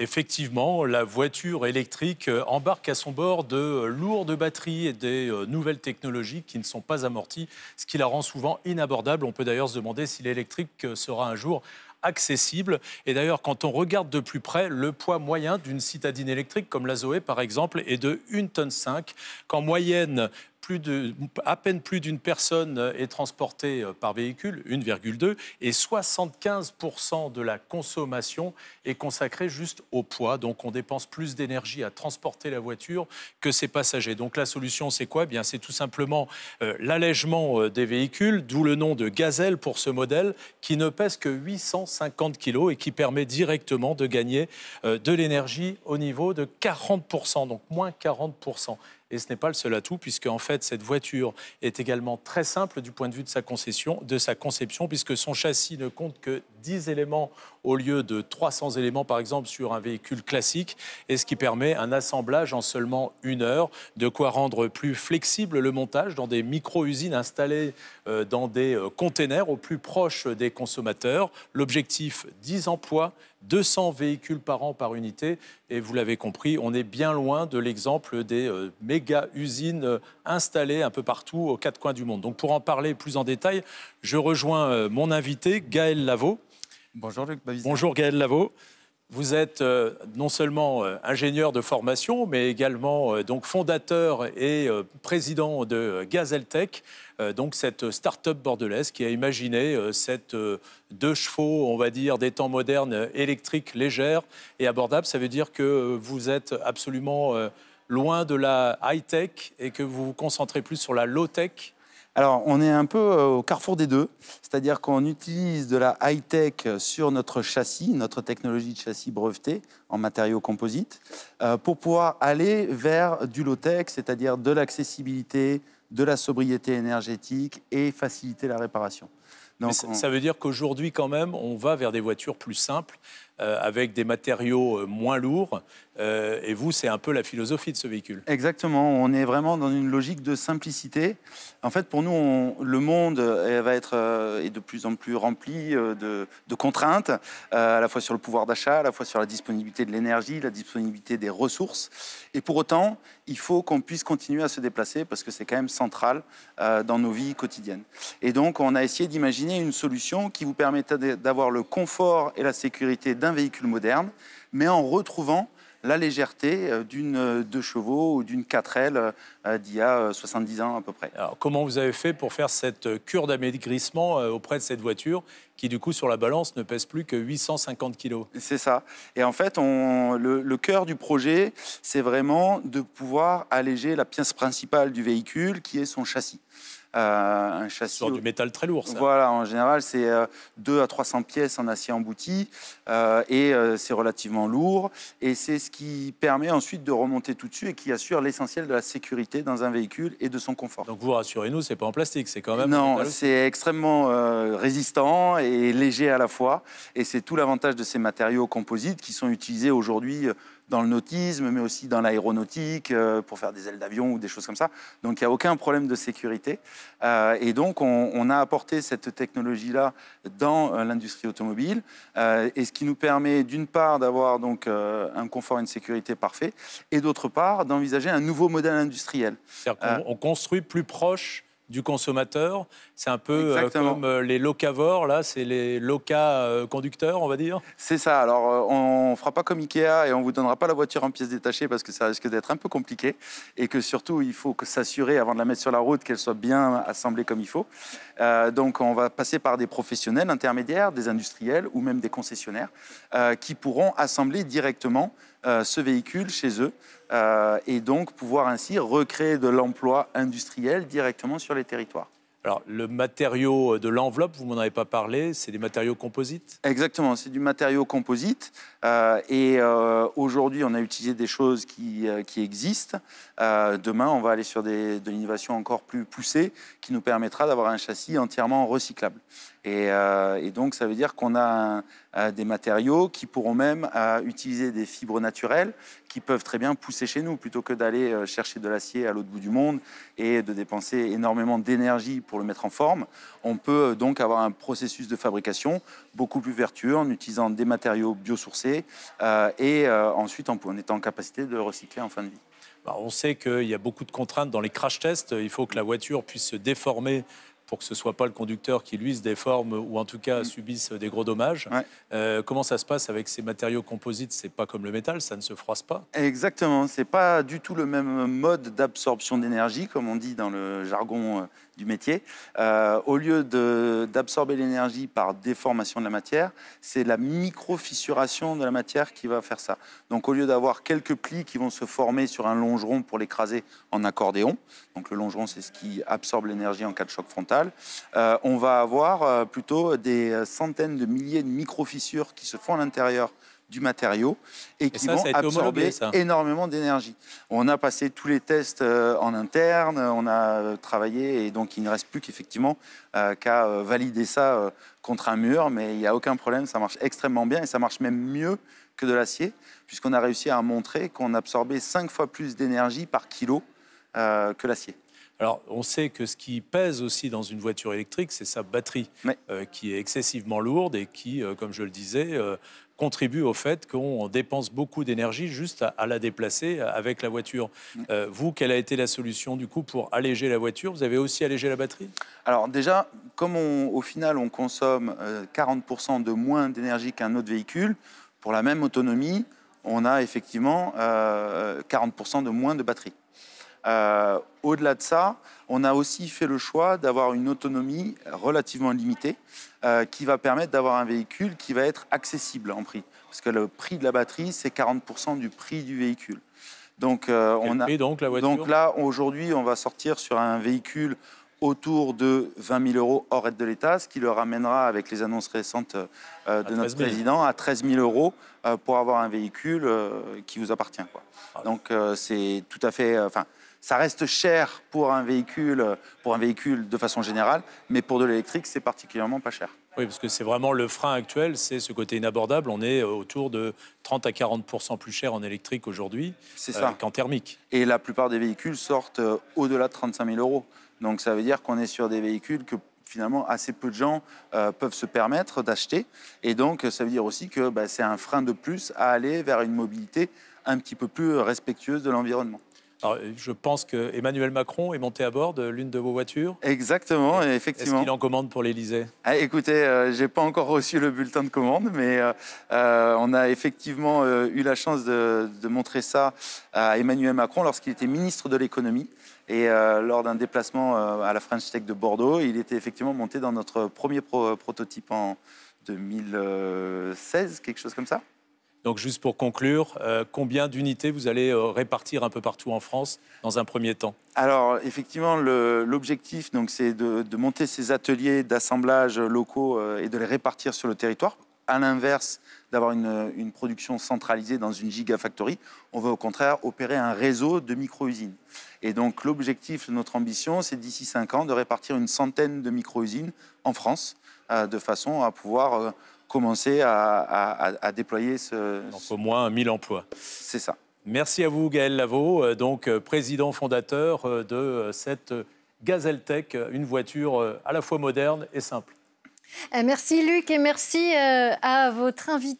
effectivement, la voiture électrique euh, embarque à son bord de euh, lourdes batteries et des euh, nouvelles technologies qui ne sont pas amorties, ce qui la rend souvent inabordable. On peut d'ailleurs se demander si l'électrique sera un jour accessible. Et d'ailleurs, quand on regarde de plus près, le poids moyen d'une citadine électrique comme la Zoé, par exemple, est de 1 tonne 5, qu'en moyenne, à peine plus d'une personne euh, est transportée euh, par véhicule, 1,2, et 75% de la consommation est consacrée juste au poids. Donc on dépense plus d'énergie à transporter la voiture que ses passagers. Donc la solution, c'est quoi eh Bien, c'est tout simplement euh, l'allègement des véhicules, d'où le nom de Gazelle pour ce modèle, qui ne pèse que 850 kg et qui permet directement de gagner de l'énergie au niveau de 40%, donc moins 40%. Et ce n'est pas le seul atout, puisque en fait, cette voiture est également très simple du point de vue de sa, concession, de sa conception, puisque son châssis ne compte que 10 éléments au lieu de 300 éléments, par exemple, sur un véhicule classique, et ce qui permet un assemblage en seulement une heure, de quoi rendre plus flexible le montage dans des micro-usines installées euh, dans des euh, containers au plus proche des consommateurs. L'objectif, 10 emplois 200 véhicules par an par unité. Et vous l'avez compris, on est bien loin de l'exemple des euh, méga usines euh, installées un peu partout aux quatre coins du monde. Donc pour en parler plus en détail, je rejoins euh, mon invité, Gaël Lavaux. Bonjour Luc Bonjour Gaël Lavaux. Vous êtes euh, non seulement euh, ingénieur de formation, mais également euh, donc fondateur et président de Gazeltech, donc cette start-up bordelaise qui a imaginé cette deux chevaux, on va dire, des temps modernes, électriques, légères et abordables. Ça veut dire que vous êtes absolument loin de la high-tech et que vous vous concentrez plus sur la low-tech alors, on est un peu euh, au carrefour des deux, c'est-à-dire qu'on utilise de la high-tech sur notre châssis, notre technologie de châssis brevetée en matériaux composites, euh, pour pouvoir aller vers du low-tech, c'est-à-dire de l'accessibilité, de la sobriété énergétique et faciliter la réparation. ça veut dire qu'aujourd'hui, quand même, on va vers des voitures plus simples, euh, avec des matériaux euh, moins lourds. Euh, et vous, c'est un peu la philosophie de ce véhicule. Exactement, on est vraiment dans une logique de simplicité. En fait, pour nous, le monde va être est de plus en plus rempli de, de, contraintes, à la fois sur le pouvoir d'achat, à la fois sur la disponibilité de l'énergie, la disponibilité des ressources. Et pour autant, il faut qu'on puisse continuer à se déplacer parce que c'est quand même central dans nos vies quotidiennes. Et donc, on a essayé d'imaginer une solution qui vous permettait d'avoir le confort et la sécurité d'un véhicule moderne, mais en retrouvant la légèreté euh, d'une 2 euh, chevaux ou d'une 4L euh, d'il y a 70 ans à peu près. Alors, comment vous avez fait pour faire cette cure d'amaigrissement auprès de cette voiture qui, du coup, sur la balance, ne pèse plus que 850 kg C'est ça. Et en fait, le cœur du projet, c'est vraiment de pouvoir alléger la pièce principale du véhicule qui est son châssis. Euh, un châssis. Sur du métal très lourd, ça. Voilà, en général, c'est 2 euh, à 300 pièces en acier embouti euh, et c'est relativement lourd. Et c'est ce qui permet ensuite de remonter tout dessus et qui assure l'essentiel de la sécurité dans un véhicule et de son confort. Donc vous rassurez-nous, c'est pas en plastique, c'est quand même. Non, c'est extrêmement résistant et léger à la fois. Et c'est tout l'avantage de ces matériaux composites qui sont utilisés aujourd'hui dans le nautisme, mais aussi dans l'aéronautique, euh, pour faire des ailes d'avion ou des choses comme ça. Donc il n'y a aucun problème de sécurité. Euh, et donc on, a apporté cette technologie-là dans euh, l'industrie automobile, et ce qui nous permet d'une part d'avoir donc un confort et une sécurité parfaits, et d'autre part d'envisager un nouveau modèle industriel. On, on construit plus proche du consommateur. C'est un peu euh, comme euh, les locavores, là, c'est les loca euh, conducteurs, on va dire. C'est ça. Alors, on fera pas comme Ikea et on vous donnera pas la voiture en pièces détachées parce que ça risque d'être un peu compliqué et que surtout, il faut s'assurer avant de la mettre sur la route qu'elle soit bien assemblée comme il faut. donc, on va passer par des professionnels intermédiaires, des industriels ou même des concessionnaires qui pourront assembler directement euh, ce véhicule chez eux euh, et donc pouvoir ainsi recréer de l'emploi industriel directement sur les territoires. Alors, le matériau de l'enveloppe, vous m'en avez pas parlé, c'est des matériaux composites Exactement, c'est du matériau composite. Euh, et euh, aujourd'hui, on a utilisé des choses qui, euh, existent. demain, on va aller sur des, de l'innovation encore plus poussée qui nous permettra d'avoir un châssis entièrement recyclable. Et, donc, ça veut dire qu'on a des matériaux qui pourront même utiliser des fibres naturelles qui peuvent très bien pousser chez nous plutôt que d'aller chercher de l'acier à l'autre bout du monde et de dépenser énormément d'énergie pour le mettre en forme. On peut euh, donc avoir un processus de fabrication beaucoup plus vertueux en utilisant des matériaux biosourcés euh, et euh, ensuite en, étant en capacité de recycler en fin de vie. Bah, on sait qu'il y a beaucoup de contraintes dans les crash tests. Il faut que la voiture puisse se déformer pour que ce ne soit pas le conducteur qui, lui, se déforme ou en tout cas mm. subisse des gros dommages. comment ça se passe avec ces matériaux composites C'est pas comme le métal, ça ne se froisse pas Exactement, c'est pas du tout le même mode d'absorption d'énergie, comme on dit dans le jargon métier, euh, au lieu d'absorber l'énergie par déformation de la matière, c'est la micro-fissuration de la matière qui va faire ça. Donc au lieu d'avoir quelques plis qui vont se former sur un longeron pour l'écraser en accordéon, donc le longeron c'est ce qui absorbe l'énergie en cas de choc frontal, euh, on va avoir euh, plutôt des centaines de milliers de micro-fissures qui se font à l'intérieur du matériau et, qui vont absorber énormément d'énergie. On a passé tous les tests euh, en interne, on a euh, travaillé et donc il ne reste plus qu'effectivement euh, qu'à valider ça contre un mur, mais il n'y a aucun problème, ça marche extrêmement bien et ça marche même mieux que de l'acier, puisqu'on a réussi à montrer qu'on absorbait cinq fois plus d'énergie par kilo que l'acier. Alors, on sait que ce qui pèse aussi dans une voiture électrique, c'est sa batterie, euh, qui est excessivement lourde et qui, euh, comme je le disais, euh, contribue au fait qu'on dépense beaucoup d'énergie juste à, la déplacer avec la voiture. vous, quelle a été la solution du coup pour alléger la voiture Vous avez aussi allégé la batterie Alors déjà, comme au final on consomme 40% de moins d'énergie qu'un autre véhicule, pour la même autonomie, on a effectivement 40% de moins de batterie. Euh, au-delà de ça, on a aussi fait le choix d'avoir une autonomie relativement limitée euh, qui va permettre d'avoir un véhicule qui va être accessible en prix. Parce que le prix de la batterie, c'est 40% du prix du véhicule. Donc, euh, on a... donc, là, aujourd'hui, on va sortir sur un véhicule autour de 20 000 euros hors aide de l'État, ce qui le ramènera, avec les annonces récentes de notre président, à 13 000 euros pour avoir un véhicule qui vous appartient. Ah. Donc, c'est tout à fait... Enfin, ça reste cher pour un véhicule, pour un véhicule de façon générale, mais pour de l'électrique, c'est particulièrement pas cher. Oui, parce que c'est vraiment le frein actuel, c'est ce côté inabordable. On est autour de 30 à 40 plus cher en électrique aujourd'hui euh, qu'en thermique. Et la plupart des véhicules sortent au-delà de 35 000 euros. Donc ça veut dire qu'on est sur des véhicules que finalement assez peu de gens euh, peuvent se permettre d'acheter. Et donc ça veut dire aussi que bah, c'est un frein de plus à aller vers une mobilité un petit peu plus respectueuse de l'environnement je pense que Emmanuel Macron est monté à bord de l'une de vos voitures. Exactement, et effectivement. Est-ce qu'il en commande pour l'Elysée ah, Écoutez, je euh, j'ai pas encore reçu le bulletin de commande, mais euh, euh, on a effectivement eu la chance de, montrer ça à Emmanuel Macron lorsqu'il était ministre de l'économie. Et lors d'un déplacement à la French Tech de Bordeaux, il était effectivement monté dans notre premier prototype en 2016, quelque chose comme ça. Donc juste pour conclure, euh, combien d'unités vous allez euh, répartir un peu partout en France dans un premier temps Alors effectivement, l'objectif c'est de, monter ces ateliers d'assemblage locaux euh, et de les répartir sur le territoire. À l'inverse d'avoir une, production centralisée dans une gigafactory, on veut au contraire opérer un réseau de micro-usines. Et donc l'objectif, notre ambition, c'est d'ici cinq ans de répartir une centaine de micro-usines en France, de façon à pouvoir commencer à, déployer ce... au moins 1000 emplois. C'est ça. Merci à vous, Gaël Lavaux, euh, donc euh, président fondateur euh, de cette Gazelle Tech, une voiture à la fois moderne et simple. Merci Luc et merci à votre invité.